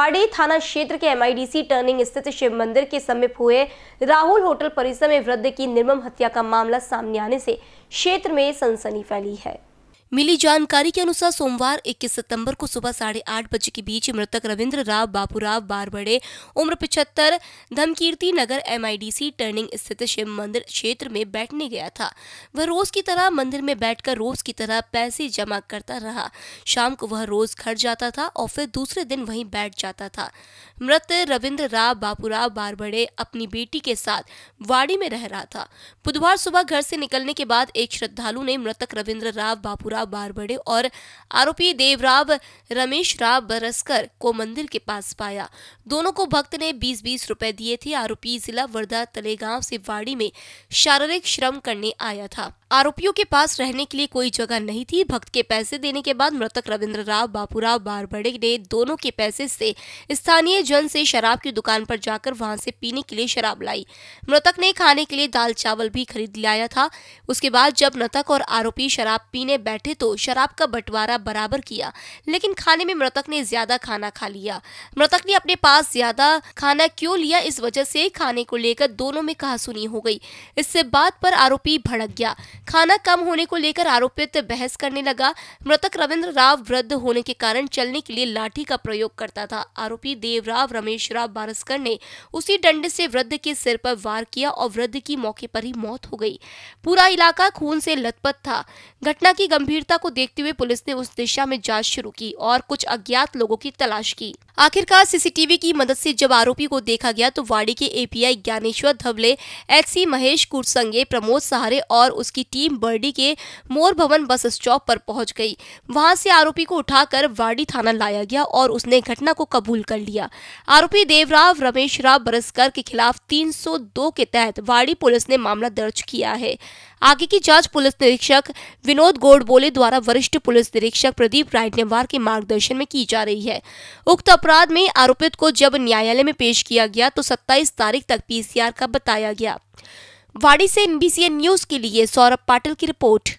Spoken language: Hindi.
वाड़ी थाना क्षेत्र के एमआईडीसी टर्निंग स्थित शिव मंदिर के समीप हुए राहुल होटल परिसर में वृद्ध की निर्मम हत्या का मामला सामने आने से क्षेत्र में सनसनी फैली है मिली जानकारी के अनुसार सोमवार 21 सितंबर को सुबह साढ़े आठ बजे के बीच मृतक रविंद्र राव बापूराव बारबड़े उम्र पिछहत्तर धमकीर्ति नगर एमआईडीसी टर्निंग स्थित शिव मंदिर क्षेत्र में बैठने गया था वह रोज की तरह मंदिर में बैठकर रोज की तरह पैसे जमा करता रहा शाम को वह रोज घर जाता था और फिर दूसरे दिन वहीं बैठ जाता था मृत रविन्द्र राव बापूराव बारबड़े अपनी बेटी के साथ वाड़ी में रह रहा था बुधवार सुबह घर से निकलने के बाद एक श्रद्धालु ने मृतक रविन्द्र राव बापूराव राव बारबड़े और आरोपी देवराव रमेश राव बरसकर को मंदिर के पास पाया दोनों को भक्त ने बीस बीस रुपए दिए थे आरोपी जिला वर्धा तलेगांव से वाड़ी में शारीरिक श्रम करने आया था आरोपियों के पास रहने के लिए कोई जगह नहीं थी भक्त के पैसे देने के बाद मृतक रविंद्र राव बापूराव बारबड़े ने दोनों के पैसे से स्थानीय जन से शराब की दुकान पर जाकर वहां से पीने के लिए शराब लाई मृतक ने खाने के लिए दाल चावल भी खरीद लाया था उसके बाद जब मृतक और आरोपी शराब पीने बैठे तो शराब का बंटवारा बराबर किया लेकिन खाने में मृतक ने ज्यादा खाना खा लिया मृतक ने अपने पास ज्यादा खाना क्यों लिया इस वजह से खाने को लेकर दोनों में कहासुनी हो गई इससे बात पर आरोपी भड़क गया खाना कम होने को लेकर आरोपित बहस करने लगा मृतक रविंद्र राव वृद्ध होने के कारण चलने के लिए लाठी का प्रयोग करता था आरोपी देवराव रमेश राव बारसकर ने उसी डंडे से वृद्ध के सिर पर वार किया और वृद्ध की मौके पर ही मौत हो गई पूरा इलाका खून से लथपथ था घटना की गंभीरता को देखते हुए पुलिस ने उस दिशा में जाँच शुरू की और कुछ अज्ञात लोगों की तलाश की आखिरकार सीसीटीवी की मदद से जब आरोपी को देखा गया तो वाड़ी के एपीआई ज्ञानेश्वर धवले एच महेश कुरसंगे प्रमोद सहारे और उसकी टीम बर्डी के मोर भवन बस स्टॉप पर पहुंच गई वहां से आरोपी को उठाकर वाड़ी थाना लाया गया और उसने घटना को कबूल कर लिया आरोपी देवराव रमेश राव बरसकर के खिलाफ 302 के तहत वाड़ी पुलिस ने मामला दर्ज किया है आगे की जांच पुलिस निरीक्षक विनोद गोडबोले द्वारा वरिष्ठ पुलिस निरीक्षक प्रदीप रायटनेवार के मार्गदर्शन में की जा रही है उक्त अपराध में आरोपित को जब न्यायालय में पेश किया गया तो 27 तारीख तक पीसीआर का बताया गया वाड़ी से एनबीसीएन न्यूज के लिए सौरभ पाटिल की रिपोर्ट